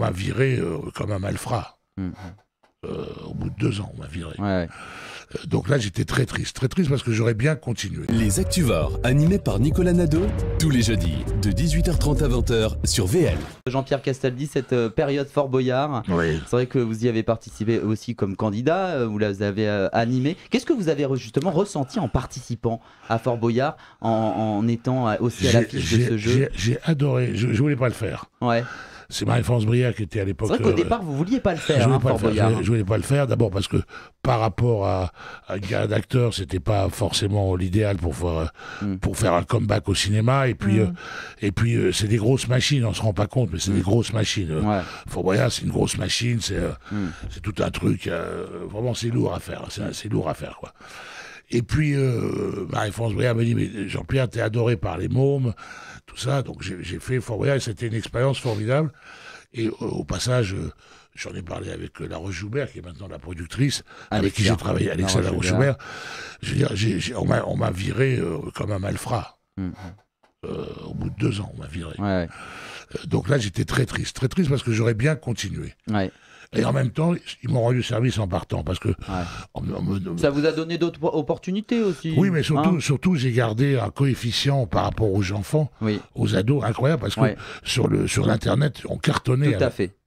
m'a viré euh, comme un malfrat. Mm, mm. Euh, au bout de deux ans, on m'a viré. Euh, donc là, j'étais très triste, très triste parce que j'aurais bien continué. Les Actuvars, animés par Nicolas Nadeau, tous les jeudis, de 18h30 à 20h sur VL. Jean-Pierre Castaldi, cette période Fort Boyard, c'est vrai que vous y avez participé aussi comme candidat, vous l'avez animé. Qu'est-ce que vous avez justement ressenti en participant à Fort Boyard, en, étant aussi à l'affiche de ce jeu J'ai adoré, je, je voulais pas le faire. Ouais. C'est Marie-France Brière qui était à l'époque. C'est vrai qu'au euh, départ, vous vouliez pas le faire. Je voulais, hein, pas, le faire, voulais pas le faire. D'abord parce que par rapport à, un gars d'acteur, c'était pas forcément l'idéal pour faire euh, hmm. pour faire un comeback au cinéma. Et puis hmm. euh, et puis c'est des grosses machines. On se rend pas compte, mais c'est des hmm. grosses machines. Ouais. c'est une grosse machine. C'est c'est tout un truc. vraiment, c'est lourd à faire. C'est lourd à faire quoi. Et puis, euh, Marie-France Brière me dit, mais Jean-Pierre, t'es adoré par les mômes, tout ça. Donc, j'ai fait Fort et c'était une expérience formidable. Et euh, au passage, euh, j'en ai parlé avec la Joubert, qui est maintenant la productrice, avec, qui j'ai travaillé, Alexandre La Joubert. Je veux dire, on m'a viré comme un malfrat. Mm-hmm. au bout de deux ans, on m'a viré. donc là, j'étais très triste. Très triste parce que j'aurais bien continué. Et en même temps, ils m'ont rendu service en partant. Parce que. ça vous a donné d'autres opportunités aussi. Oui, mais surtout, hein surtout j'ai gardé un coefficient par rapport aux enfants, aux ados, incroyable, parce que sur, le, sur l'Internet, on cartonnait. Tout à fait.